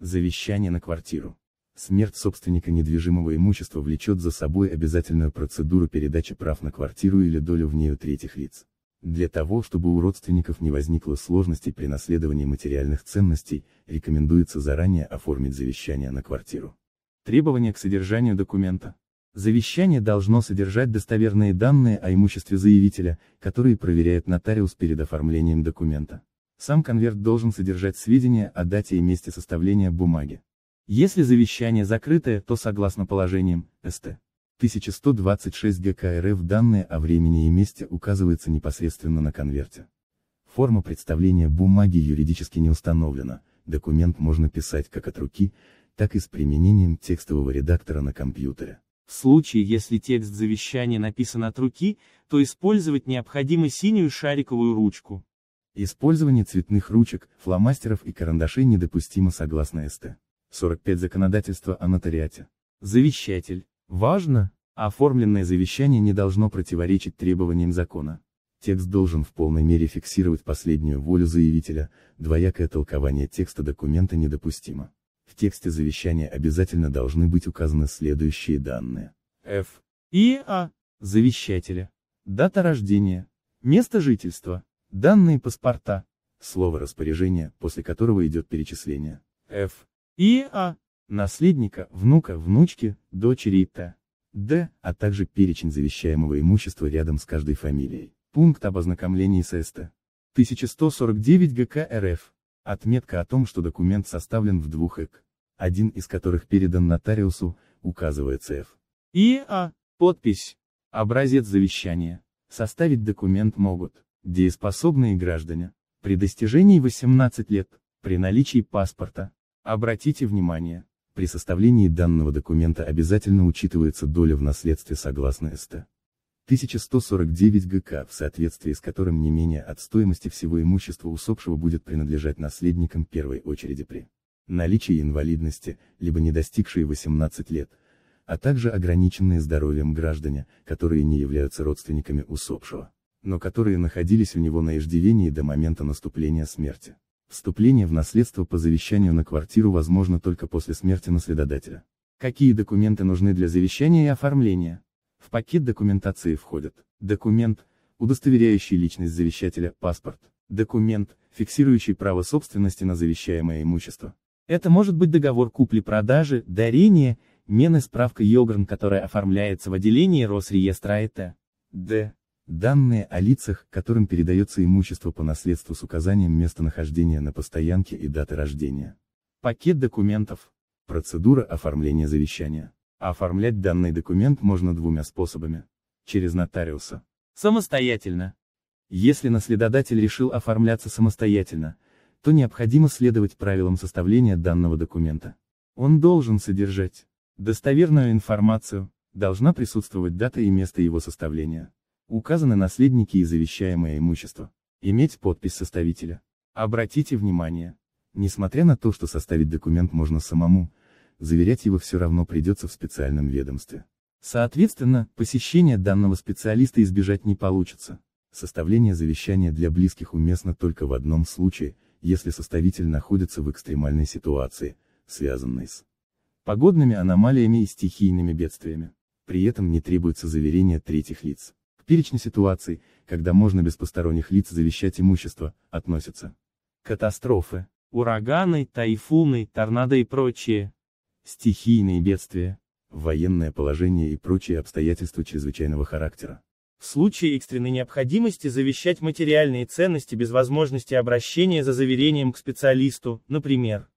Завещание на квартиру. Смерть собственника недвижимого имущества влечет за собой обязательную процедуру передачи прав на квартиру или долю в нее третьих лиц. Для того, чтобы у родственников не возникло сложностей при наследовании материальных ценностей, рекомендуется заранее оформить завещание на квартиру. Требования к содержанию документа. Завещание должно содержать достоверные данные о имуществе заявителя, которые проверяет нотариус перед оформлением документа. Сам конверт должен содержать сведения о дате и месте составления бумаги. Если завещание закрытое, то согласно положениям СТ 1126 ГК РФ данные о времени и месте указываются непосредственно на конверте. Форма представления бумаги юридически не установлена, документ можно писать как от руки, так и с применением текстового редактора на компьютере. В случае, если текст завещания написан от руки, то использовать необходимо синюю шариковую ручку. Использование цветных ручек, фломастеров и карандашей недопустимо согласно СТ. 45 законодательства о нотариате. Завещатель. Важно, оформленное завещание не должно противоречить требованиям закона. Текст должен в полной мере фиксировать последнюю волю заявителя, двоякое толкование текста документа недопустимо. В тексте завещания обязательно должны быть указаны следующие данные. Ф. И А. Завещателя. Дата рождения. Место жительства. Данные паспорта. Слово распоряжение, после которого идет перечисление. Ф. И. А. Наследника, внука, внучки, дочери и Т. Д. А также перечень завещаемого имущества рядом с каждой фамилией. Пункт об ознакомлении с СТ. 1149 ГК РФ. Отметка о том, что документ составлен в двух ЭК. Один из которых передан нотариусу, указывает Ф. И. А. Подпись. Образец завещания. Составить документ могут дееспособные граждане, при достижении 18 лет, при наличии паспорта. Обратите внимание, при составлении данного документа обязательно учитывается доля в наследстве согласно СТ. 1149 ГК, в соответствии с которым не менее от стоимости всего имущества усопшего будет принадлежать наследникам первой очереди при наличии инвалидности, либо не достигшие 18 лет, а также ограниченные здоровьем граждане, которые не являются родственниками усопшего но которые находились у него на иждивении до момента наступления смерти. Вступление в наследство по завещанию на квартиру возможно только после смерти наследодателя. Какие документы нужны для завещания и оформления? В пакет документации входят документ, удостоверяющий личность завещателя, паспорт, документ, фиксирующий право собственности на завещаемое имущество. Это может быть договор купли-продажи, дарение, мены справка ЙОГРН, которая оформляется в отделении Росреестра АЭТ. Д. Данные о лицах, которым передается имущество по наследству с указанием местонахождения на постоянке и даты рождения. Пакет документов. Процедура оформления завещания. Оформлять данный документ можно двумя способами. Через нотариуса. Самостоятельно. Если наследодатель решил оформляться самостоятельно, то необходимо следовать правилам составления данного документа. Он должен содержать достоверную информацию, должна присутствовать дата и место его составления. Указаны наследники и завещаемое имущество. Иметь подпись составителя. Обратите внимание, несмотря на то, что составить документ можно самому, заверять его все равно придется в специальном ведомстве. Соответственно, посещение данного специалиста избежать не получится. Составление завещания для близких уместно только в одном случае, если составитель находится в экстремальной ситуации, связанной с погодными аномалиями и стихийными бедствиями. При этом не требуется заверение третьих лиц перечень ситуаций, когда можно без посторонних лиц завещать имущество, относятся. Катастрофы, ураганы, тайфуны, торнадо и прочие. Стихийные бедствия, военное положение и прочие обстоятельства чрезвычайного характера. В случае экстренной необходимости завещать материальные ценности без возможности обращения за заверением к специалисту, например.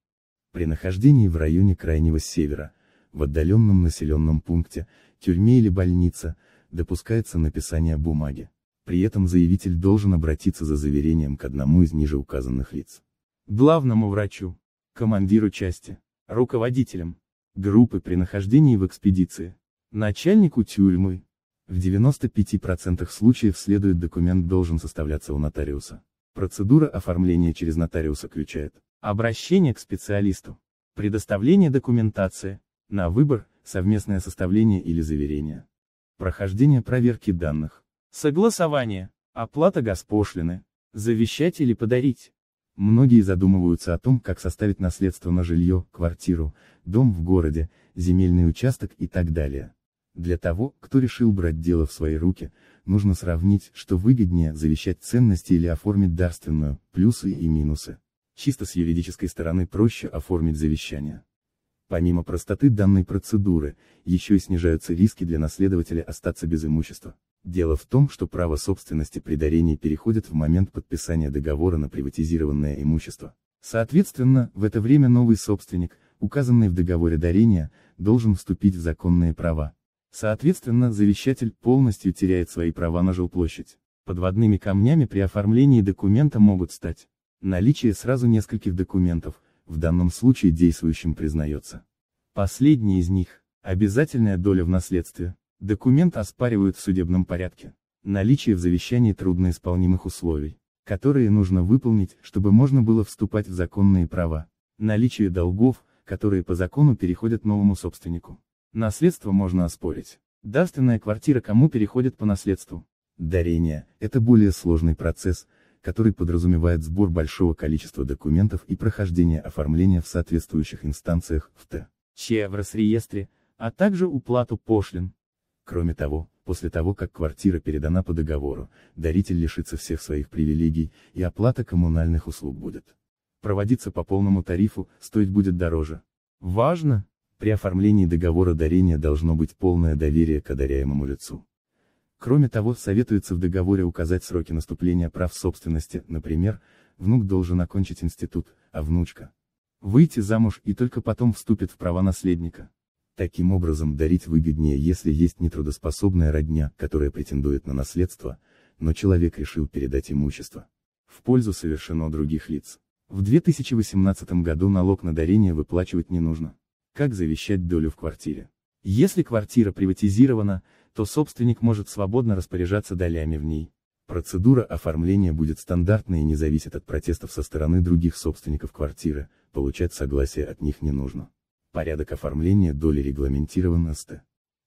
При нахождении в районе Крайнего Севера, в отдаленном населенном пункте, тюрьме или больнице, допускается написание бумаги. При этом заявитель должен обратиться за заверением к одному из ниже указанных лиц. Главному врачу, командиру части, руководителям, группы при нахождении в экспедиции, начальнику тюрьмы. В 95% случаев следует документ должен составляться у нотариуса. Процедура оформления через нотариуса включает обращение к специалисту, предоставление документации, на выбор, совместное составление или заверение прохождение проверки данных, согласование, оплата госпошлины, завещать или подарить. Многие задумываются о том, как составить наследство на жилье, квартиру, дом в городе, земельный участок и так далее. Для того, кто решил брать дело в свои руки, нужно сравнить, что выгоднее завещать ценности или оформить дарственную, плюсы и минусы. Чисто с юридической стороны проще оформить завещание. Помимо простоты данной процедуры, еще и снижаются риски для наследователя остаться без имущества. Дело в том, что право собственности при дарении переходит в момент подписания договора на приватизированное имущество. Соответственно, в это время новый собственник, указанный в договоре дарения, должен вступить в законные права. Соответственно, завещатель полностью теряет свои права на жилплощадь. Подводными камнями при оформлении документа могут стать наличие сразу нескольких документов, в данном случае действующим признается. Последний из них, обязательная доля в наследстве, документ оспаривают в судебном порядке. Наличие в завещании трудноисполнимых условий, которые нужно выполнить, чтобы можно было вступать в законные права. Наличие долгов, которые по закону переходят новому собственнику. Наследство можно оспорить. Дарственная квартира кому переходит по наследству? Дарение – это более сложный процесс, который подразумевает сбор большого количества документов и прохождение оформления в соответствующих инстанциях в Т. Ч. в Росреестре, а также уплату пошлин. Кроме того, после того как квартира передана по договору, даритель лишится всех своих привилегий, и оплата коммунальных услуг будет проводиться по полному тарифу, стоить будет дороже. Важно! При оформлении договора дарения должно быть полное доверие к одаряемому лицу. Кроме того, советуется в договоре указать сроки наступления прав собственности, например, внук должен окончить институт, а внучка выйти замуж и только потом вступит в права наследника. Таким образом дарить выгоднее, если есть нетрудоспособная родня, которая претендует на наследство, но человек решил передать имущество. В пользу совершено других лиц. В 2018 году налог на дарение выплачивать не нужно. Как завещать долю в квартире? Если квартира приватизирована, то собственник может свободно распоряжаться долями в ней. Процедура оформления будет стандартной и не зависит от протестов со стороны других собственников квартиры, получать согласие от них не нужно. Порядок оформления доли регламентирован СТ.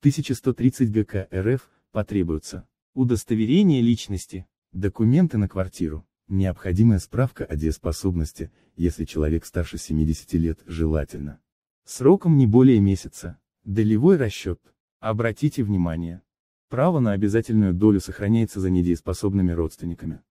1130 ГК РФ, потребуется удостоверение личности, документы на квартиру, необходимая справка о дееспособности, если человек старше 70 лет, желательно. Сроком не более месяца, долевой расчет. Обратите внимание, право на обязательную долю сохраняется за недееспособными родственниками.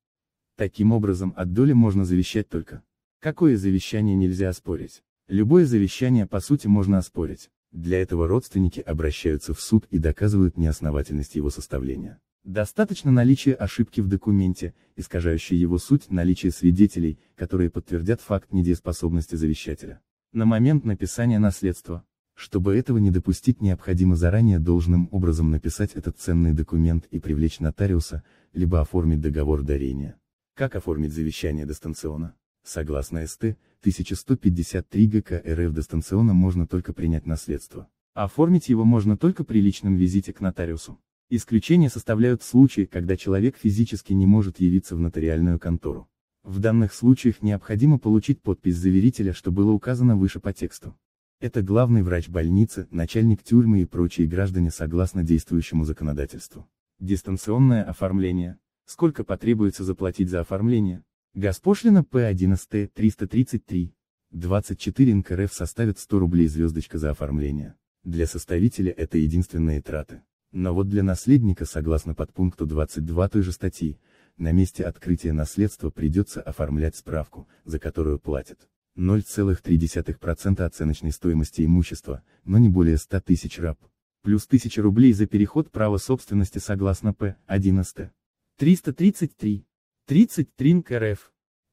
Таким образом, от доли можно завещать только. Какое завещание нельзя оспорить? Любое завещание по сути можно оспорить. Для этого родственники обращаются в суд и доказывают неосновательность его составления. Достаточно наличия ошибки в документе, искажающей его суть, наличия свидетелей, которые подтвердят факт недееспособности завещателя. На момент написания наследства, чтобы этого не допустить, необходимо заранее должным образом написать этот ценный документ и привлечь нотариуса, либо оформить договор дарения. Как оформить завещание дистанционно? Согласно СТ, 1153 ГК РФ дистанционно можно только принять наследство. Оформить его можно только при личном визите к нотариусу. Исключения составляют случаи, когда человек физически не может явиться в нотариальную контору. В данных случаях необходимо получить подпись заверителя, что было указано выше по тексту. Это главный врач больницы, начальник тюрьмы и прочие граждане согласно действующему законодательству. Дистанционное оформление. Сколько потребуется заплатить за оформление? Госпошлина П11Т 333. 24 НКРФ составит 100 рублей звездочка за оформление. Для составителя это единственные траты. Но вот для наследника, согласно подпункту 22 той же статьи, на месте открытия наследства придется оформлять справку, за которую платят. 0,3% оценочной стоимости имущества, но не более 100 тысяч раб. Плюс 1000 рублей за переход права собственности согласно П. 11. 333. 33 НК РФ.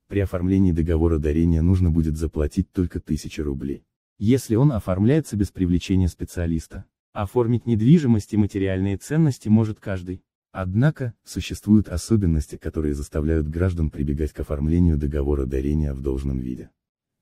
При оформлении договора дарения нужно будет заплатить только 1000 рублей. Если он оформляется без привлечения специалиста, оформить недвижимость и материальные ценности может каждый. Однако, существуют особенности, которые заставляют граждан прибегать к оформлению договора дарения в должном виде.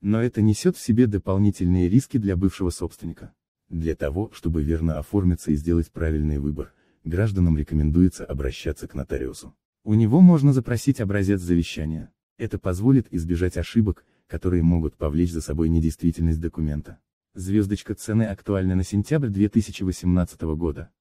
Но это несет в себе дополнительные риски для бывшего собственника. Для того, чтобы верно оформиться и сделать правильный выбор, гражданам рекомендуется обращаться к нотариусу. У него можно запросить образец завещания. Это позволит избежать ошибок, которые могут повлечь за собой недействительность документа. Звездочка цены актуальна на сентябрь 2018 года.